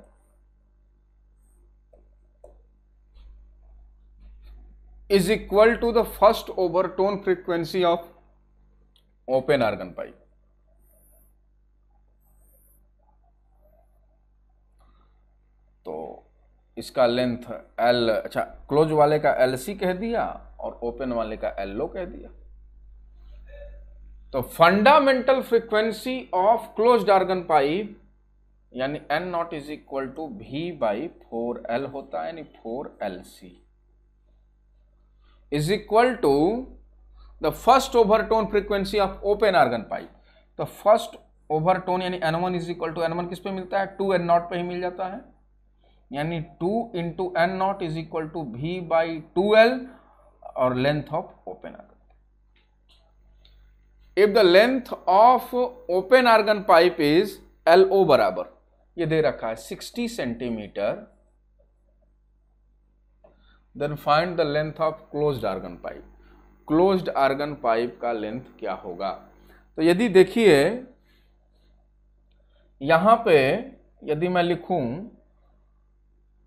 is equal to the first overtone frequency of open organ pipe इसका लेंथ एल अच्छा क्लोज वाले का एल सी कह दिया और ओपन वाले का एल ओ कह दिया तो fundamental frequency of close organ pipe यानी N naught is equal to V by four L होता है यानी four L C is equal to the first overtone frequency of open organ pipe तो first overtone यानी N one is equal to N one किस पे मिलता है to N not पे ही मिल जाता है यानी two into N naught is equal to V by two L और length of open organ if the length of open organ pipe is L O बराबर ये दे रखा है 60 centimetre then find the length of closed organ pipe closed organ pipe का length क्या होगा तो यदि देखिए यहां पे यदि मैं लिखूं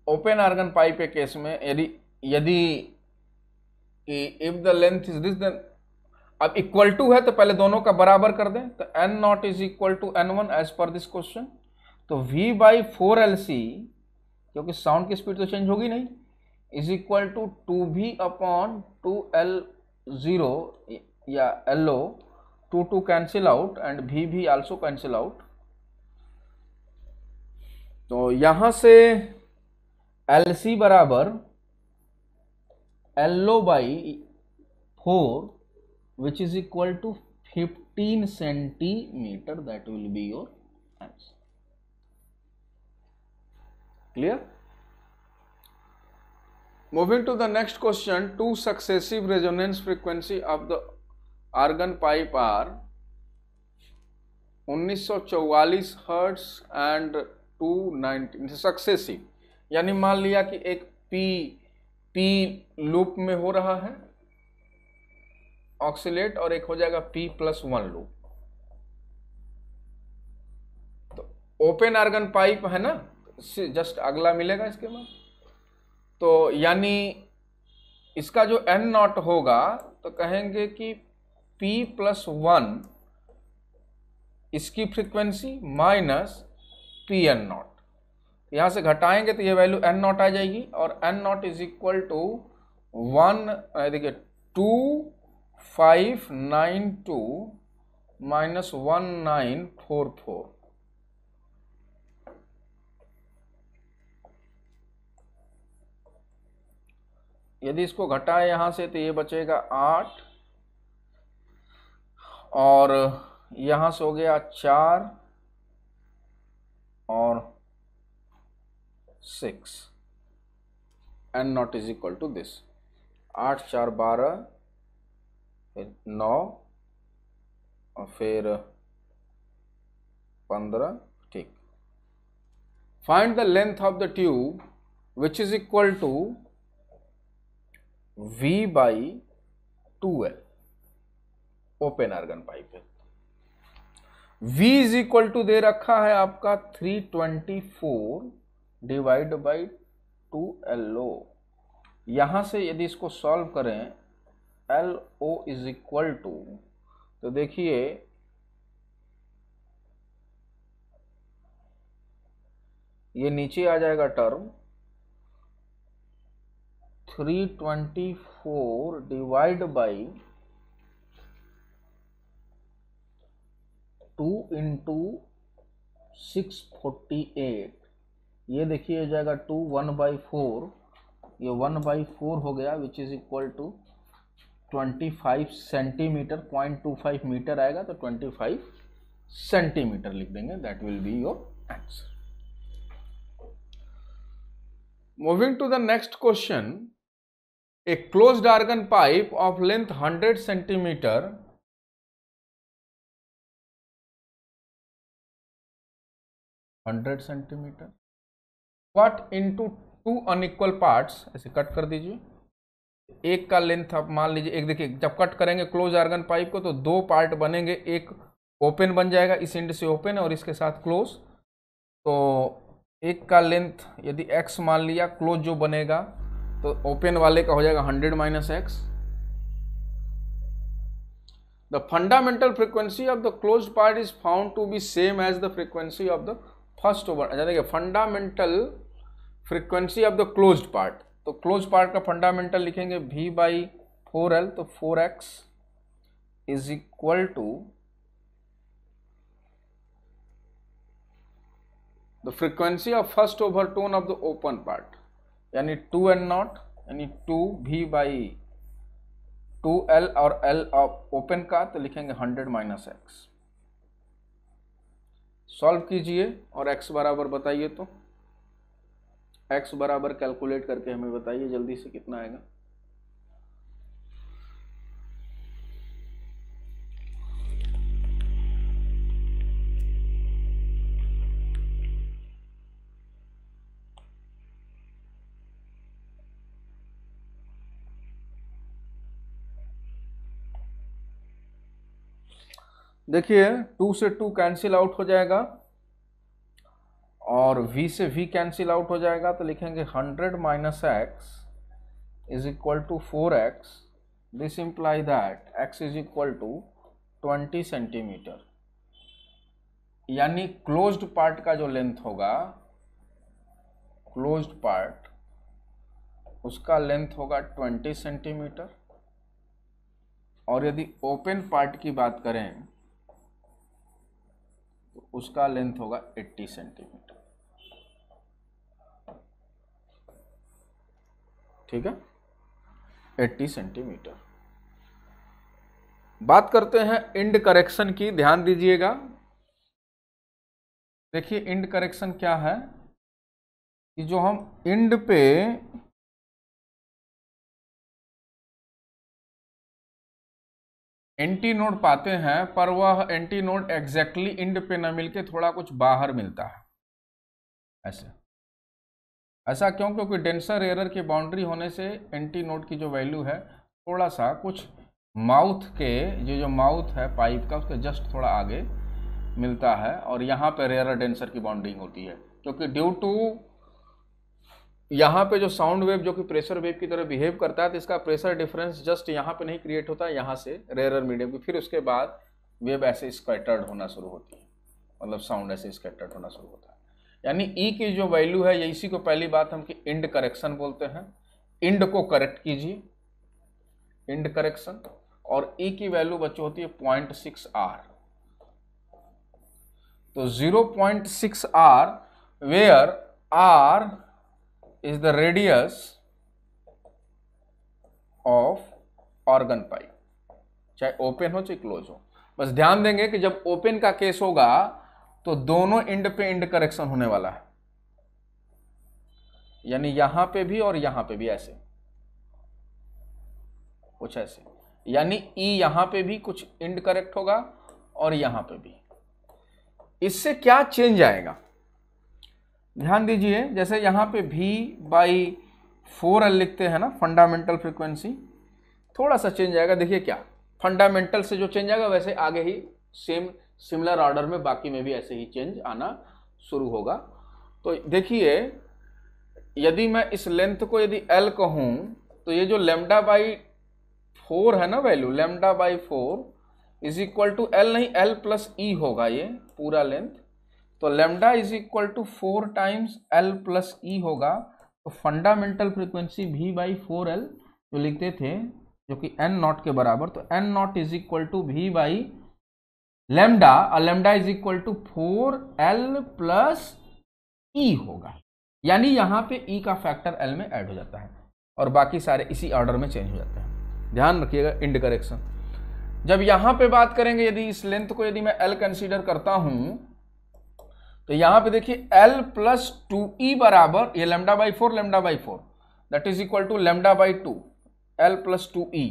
ओपन आर्गन पाइप के केस में यदि यदि if the length is this then अब इक्वल टू है तो पहले दोनों का बराबर कर दें तो N naught is equal to N one as per this question तो V by four L C क्योंकि साउंड की स्पीड तो चेंज होगी नहीं is equal to two V upon two L zero या L O two two cancel out and भी भी also cancel out तो यहां से एल सी बराबर L O by four which is equal to fifteen centimetre that will be your answer clear moving to the next question two successive resonance frequency of the organ pipe are 1944 hertz and 290 successive यानी मान लिया कि एक P P loop में हो रहा है oxalate और एक हो जाएगा पी प्लस वन लूप तो ओपन आर्गन पाइप है ना जस्ट अगला मिलेगा इसके बाद तो यानी इसका जो एन नॉट होगा तो कहेंगे कि पी प्लस वन इसकी frequency minus P N naught यहाँ से घटाएंगे तो ये वैल्यू एन नॉट आ जाएगी और N naught is equal to one देखिए two five nine two minus one nine four four यदि इसको घटाए यहाँ से तो ये बचेगा आठ और यहाँ से हो गया चार और six N naught is equal to this आठ चार बारह फिर नौ और फिर पंद्रह ठीक find the length of the tube which is equal to V by two L open organ pipe है V इज इक्वल टू दे रखा है आपका three twenty four divide by two L O यहाँ से यदि इसको सॉल्व करें L O is equal to तो देखिए ये नीचे आ जाएगा term 324 divide by two into six forty eight ये देखिए हो जाएगा टू वन बाई फोर ये वन बाई फोर हो गया which is equal to twenty five centimetre point two five metre आएगा तो ट्वेंटी फाइव सेंटीमीटर लिख देंगे that will be your answer moving to the next question a close organ pipe of length hundred centimetre hundred centimetre cut into two unequal parts ऐसे cut कर दीजिए एक का length आप मान लीजिए एक देखिए जब कट करेंगे क्लोज आर्गन पाइप को तो दो पार्ट बनेंगे एक ओपन बन जाएगा इस एंड से ओपन और इसके साथ क्लोज तो एक का लेंथ यदि एक्स मान लिया क्लोज जो बनेगा तो ओपन वाले का हो जाएगा hundred minus X the fundamental frequency of the close part is found to be same as the frequency of the first over देखिए fundamental frequency of the close part तो क्लोज पार्ट का fundamental लिखेंगे V by four L तो four X is equal to the frequency of first overtone of the open part यानी two N naught यानी two V by two L और L of open का तो लिखेंगे hundred minus x solve कीजिए और x बराबर बताइए तो एक्स बराबर कैलकुलेट करके हमें बताइए जल्दी से कितना आएगा देखिए टू से टू कैंसिल आउट हो जाएगा और v से v कैंसिल आउट हो जाएगा तो लिखेंगे hundred minus X is equal to four X this imply that X is equal to twenty centimetre यानी क्लोज्ड पार्ट का जो लेंथ होगा क्लोज्ड पार्ट उसका लेंथ होगा ट्वेंटी सेंटीमीटर और यदि ओपन पार्ट की बात करें तो उसका लेंथ होगा एट्टी सेंटीमीटर ठीक है 80 सेंटीमीटर बात करते हैं इंड करेक्शन की ध्यान दीजिएगा देखिए इंड करेक्शन क्या है कि जो हम इंड पे एंटी नोड पाते हैं पर वह एंटी नोड एग्जैक्टली इंड पे न मिलके थोड़ा कुछ बाहर मिलता है ऐसे ऐसा क्यों क्योंकि डेंसर एरर की बाउंड्री होने से एंटी नोट की जो वैल्यू है थोड़ा सा कुछ माउथ के ये जो माउथ है पाइप का उसके जस्ट थोड़ा आगे मिलता है और यहाँ पर रेयर डेंसर की बाउंड्रिंग होती है क्योंकि ड्यू टू यहाँ पे जो साउंड वेव जो कि प्रेशर वेव की तरह बिहेव करता है तो इसका प्रेशर डिफरेंस जस्ट यहाँ पे नहीं क्रिएट होता यहाँ से रेयर मीडियम की फिर उसके बाद वेव ऐसे स्कैटर्ड होना शुरू होती है मतलब साउंड ऐसे स्कैटर्ड होना शुरू होता है यानी ई e की जो वैल्यू है इसी को पहली बात हम कि इंड करेक्शन बोलते हैं इंड को करेक्ट कीजिए इंड करेक्शन और ई e की वैल्यू बच्चों होती है पॉइंट सिक्स आर तो zero point six R where R is the radius of organ pipe चाहे ओपन हो चाहे क्लोज हो बस ध्यान देंगे कि जब ओपन का केस होगा तो दोनों एंड पे एंड करेक्शन होने वाला है यानी यहां पे भी और यहां पे भी ऐसे कुछ ऐसे यानी ई e यहां पे भी कुछ इंड करेक्ट होगा और यहां पे भी इससे क्या चेंज आएगा ध्यान दीजिए जैसे यहां पे भी बाई फोर एल लिखते हैं ना फंडामेंटल फ्रिक्वेंसी थोड़ा सा चेंज आएगा देखिए क्या फंडामेंटल से जो चेंज आएगा वैसे आगे ही सेम सिमिलर ऑर्डर में बाकी में भी ऐसे ही चेंज आना शुरू होगा तो देखिए यदि मैं इस लेंथ को यदि एल कहूँ तो ये जो लेमडा बाई फोर है ना value lambda by four is equal to L नहीं एल प्लस ई होगा ये पूरा लेंथ तो lambda is equal to four times L plus E होगा तो fundamental frequency V by four L जो लिखते थे जो कि एन नॉट के बराबर तो N naught is equal to V by lambda और lambda is equal to four L plus E होगा यानी यहाँ पे ई e का फैक्टर एल में ऐड हो जाता है और बाकी सारे इसी ऑर्डर में चेंज हो जाते हैं ध्यान रखिएगा इंड करेक्शन जब यहाँ पे बात करेंगे यदि इस लेंथ को यदि मैं एल कंसीडर करता हूँ तो यहाँ पे देखिए एल प्लस टू ई बराबर ये lambda by four lambda by four that is equal to lambda by two L plus two E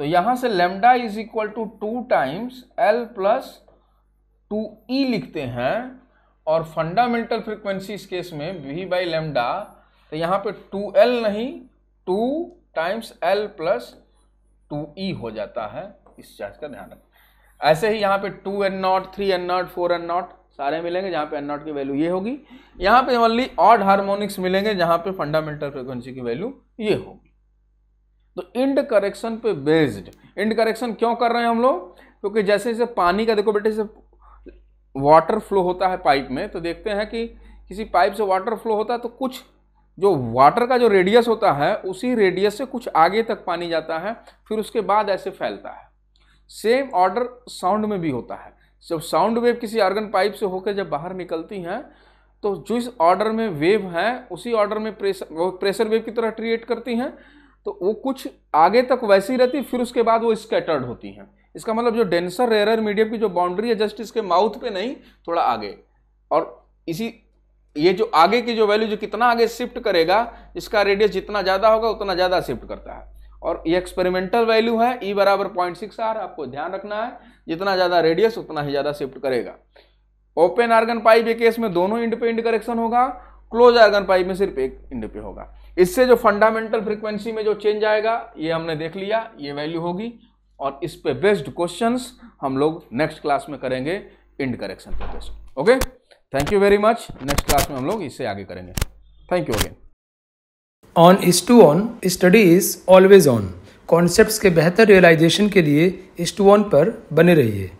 तो यहाँ से lambda is equal to two times L plus two E लिखते हैं और fundamental frequency इस case में वी बाई लेमडा तो यहाँ पे टू एल नहीं two times L plus two E हो जाता है इस चार्ज का ध्यान रखें ऐसे ही यहाँ पे two N naught three N naught four N naught सारे मिलेंगे जहाँ पे एन नॉट की वैल्यू ये होगी यहाँ पे ओनली ऑड हार्मोनिक्स मिलेंगे जहाँ पे फंडामेंटल फ्रिक्वेंसी की वैल्यू ये होगी तो इंड करेक्शन पे बेस्ड इंड करेक्शन क्यों कर रहे हैं हम लोग क्योंकि तो जैसे जैसे पानी का देखो बेटे जैसे वाटर फ्लो होता है पाइप में तो देखते हैं कि किसी पाइप से वाटर फ्लो होता है तो कुछ जो वाटर का जो रेडियस होता है उसी रेडियस से कुछ आगे तक पानी जाता है फिर उसके बाद ऐसे फैलता है सेम ऑर्डर साउंड में भी होता है जब साउंड वेव किसी ऑर्गन पाइप से होकर जब बाहर निकलती हैं तो जिस ऑर्डर में वेव है उसी ऑर्डर में प्रेशर प्रेशर वेव की तरह ट्रिएट करती हैं तो वो कुछ आगे तक वैसी रहती फिर उसके बाद वो स्कैटर्ड होती हैं इसका मतलब जो डेंसर रेयर मीडियम की जो बाउंड्री है जस्ट इसके माउथ पे नहीं थोड़ा आगे और इसी ये जो आगे की जो वैल्यू जो कितना आगे शिफ्ट करेगा इसका रेडियस जितना ज़्यादा होगा उतना ज़्यादा शिफ्ट करता है और ये एक्सपेरिमेंटल वैल्यू है ई e बराबर पॉइंट सिक्स आर आपको ध्यान रखना है जितना ज़्यादा रेडियस उतना ही ज़्यादा शिफ्ट करेगा ओपन आर्गन पाइप के केस में दोनों इंड पे इंड करेक्शन होगा क्लोज आर्गन पाइप में सिर्फ एक इंड पे होगा इससे जो फंडामेंटल फ्रिक्वेंसी में जो चेंज आएगा ये हमने देख लिया ये वैल्यू होगी और इस पे बेस्ड क्वेश्चंस हम लोग नेक्स्ट क्लास में करेंगे इंड करेक्शन पे based okay thank you very much next class में हम लोग इससे आगे करेंगे thank you again on is to on study is always on concepts के बेहतर रियलाइजेशन के लिए इज टू ऑन पर बने रहिए